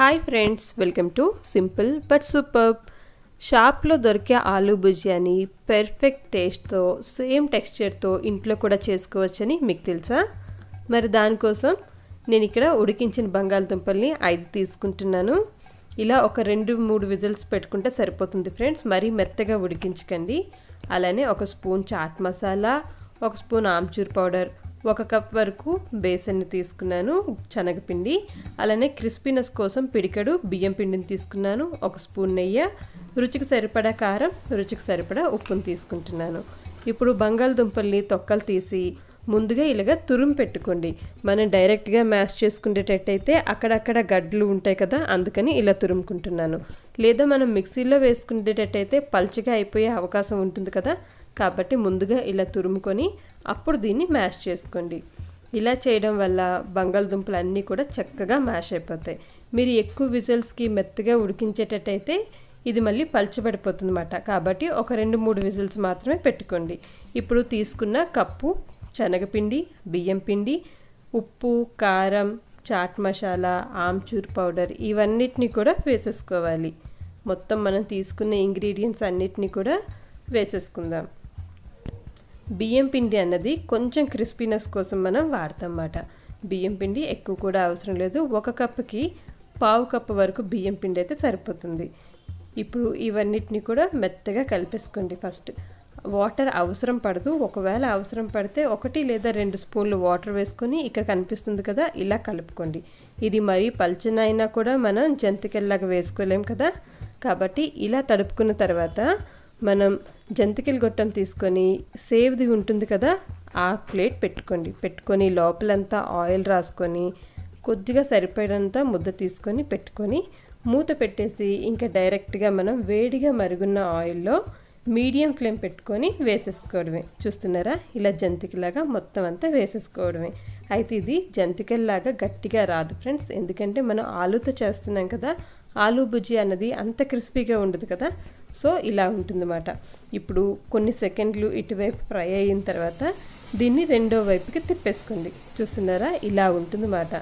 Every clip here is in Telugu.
hi friends welcome to simple but super షాప్లో దొరికే ఆలూ బుజియాని పెర్ఫెక్ట్ టేస్ట్తో సేమ్ టెక్స్చర్తో ఇంట్లో కూడా చేసుకోవచ్చని మీకు తెలుసా మరి దానికోసం నేను ఇక్కడ ఉడికించిన బంగాళదుంపల్ని ఐదు తీసుకుంటున్నాను ఇలా ఒక రెండు మూడు విజిల్స్ పెట్టుకుంటే సరిపోతుంది ఫ్రెండ్స్ మరీ మెత్తగా ఉడికించకండి అలానే ఒక స్పూన్ చాట్ మసాలా ఒక స్పూన్ ఆమ్చూర్ పౌడర్ ఒక కప్ వరకు బేసన్ని తీసుకున్నాను శనగపిండి అలానే క్రిస్పీనెస్ కోసం పిడికడు బియ్యం పిండిని తీసుకున్నాను ఒక స్పూన్ నెయ్యి రుచికి సరిపడా కారం రుచికి సరిపడా ఉప్పును తీసుకుంటున్నాను ఇప్పుడు బంగాళదుంపల్ని తొక్కలు తీసి ముందుగా ఇలాగ తురుము పెట్టుకోండి మనం డైరెక్ట్గా మ్యాష్ చేసుకునేటట్టయితే అక్కడక్కడ గడ్లు ఉంటాయి కదా అందుకని ఇలా తురుముకుంటున్నాను లేదా మనం మిక్సీలో వేసుకునేటట్టయితే పల్చగా అయిపోయే అవకాశం ఉంటుంది కదా కాబట్టి ముందుగా ఇలా తురుముకొని అప్పుడు దీన్ని మ్యాష్ చేసుకోండి ఇలా చేయడం వల్ల బంగాళదుంపలు అన్నీ కూడా చక్కగా మ్యాష్ అయిపోతాయి మీరు ఎక్కువ విజిల్స్కి మెత్తగా ఉడికించేటట్టయితే ఇది మళ్ళీ పలచబడిపోతుంది అన్నమాట కాబట్టి ఒక రెండు మూడు విజిల్స్ మాత్రమే పెట్టుకోండి ఇప్పుడు తీసుకున్న కప్పు శనగపిండి బియ్యం పిండి ఉప్పు కారం చాట్ మసాలా ఆమ్చూర్ పౌడర్ ఇవన్నిటిని కూడా వేసేసుకోవాలి మొత్తం మనం తీసుకున్న ఇంగ్రీడియంట్స్ అన్నిటినీ కూడా వేసేసుకుందాం బియ్యం పిండి అన్నది కొంచెం క్రిస్పీనెస్ కోసం మనం వాడతాం అన్నమాట బియ్యం పిండి ఎక్కువ కూడా అవసరం లేదు ఒక కప్పుకి పావు కప్పు వరకు బియ్యం పిండి అయితే సరిపోతుంది ఇప్పుడు ఇవన్నిటిని కూడా మెత్తగా కలిపేసుకోండి ఫస్ట్ వాటర్ అవసరం పడదు ఒకవేళ అవసరం పడితే ఒకటి లేదా రెండు స్పూన్లు వాటర్ వేసుకొని ఇక్కడ కనిపిస్తుంది కదా ఇలా కలుపుకోండి ఇది మరీ పల్చనైనా కూడా మనం జంతికల్లాగా వేసుకోలేం కదా కాబట్టి ఇలా తడుపుకున్న తర్వాత మనం జంతికల గొట్టం తీసుకొని సేవ్ది ఉంటుంది కదా ఆ ప్లేట్ పెట్టుకోండి పెట్టుకొని లోపలంతా ఆయిల్ రాసుకొని కొద్దిగా సరిపడంత ముద్ద తీసుకొని పెట్టుకొని మూత పెట్టేసి ఇంకా డైరెక్ట్గా మనం వేడిగా మరుగున్న ఆయిల్లో మీడియం ఫ్లేమ్ పెట్టుకొని వేసేసుకోవడమే చూస్తున్నారా ఇలా జంతికలాగా మొత్తం అంతా వేసేసుకోవడమే అయితే ఇది జంతికల్లాగా గట్టిగా రాదు ఫ్రెండ్స్ ఎందుకంటే మనం ఆలూతో చేస్తున్నాం కదా ఆలూ బుజ్జి అన్నది అంత క్రిస్పీగా ఉండదు కదా సో ఇలా ఉంటుందన్నమాట ఇప్పుడు కొన్ని సెకండ్లు ఇటువైపు ఫ్రై అయిన తర్వాత దీన్ని రెండో వైపుకి తిప్పేసుకోండి చూస్తున్నారా ఇలా ఉంటుందన్నమాట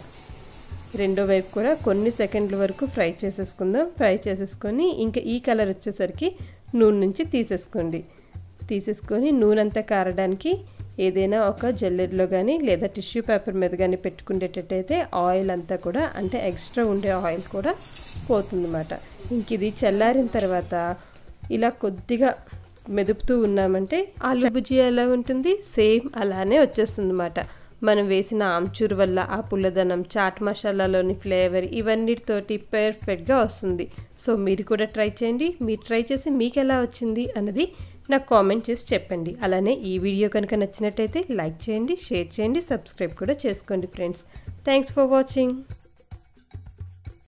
రెండో వైపు కూడా కొన్ని సెకండ్ల వరకు ఫ్రై చేసేసుకుందాం ఫ్రై చేసేసుకొని ఇంకా ఈ కలర్ వచ్చేసరికి నూనె నుంచి తీసేసుకోండి తీసేసుకొని నూనె అంతా కారడానికి ఏదైనా ఒక జల్లెడ్లో కానీ లేదా టిష్యూ పేపర్ మీద కానీ పెట్టుకునేటట్టయితే ఆయిల్ అంతా కూడా అంటే ఎక్స్ట్రా ఉండే ఆయిల్ కూడా పోతుందన్నమాట ఇంక ఇది చల్లారిన తర్వాత ఇలా కొద్దిగా మెదుపుతూ ఉన్నామంటే ఆలు బుజ్జి ఎలా ఉంటుంది సేమ్ అలానే వచ్చేస్తుంది అన్నమాట మనం వేసిన ఆమ్చూర్ వల్ల ఆ పుల్లదనం చాట్ మసాలాలోని ఫ్లేవర్ ఇవన్నిటితోటి పర్ఫెక్ట్గా వస్తుంది సో మీరు కూడా ట్రై చేయండి మీరు ట్రై చేసి మీకు ఎలా వచ్చింది అన్నది నాకు కామెంట్ చేసి చెప్పండి అలానే ఈ వీడియో కనుక నచ్చినట్టయితే లైక్ చేయండి షేర్ చేయండి సబ్స్క్రైబ్ కూడా చేసుకోండి ఫ్రెండ్స్ థ్యాంక్స్ ఫర్ వాచింగ్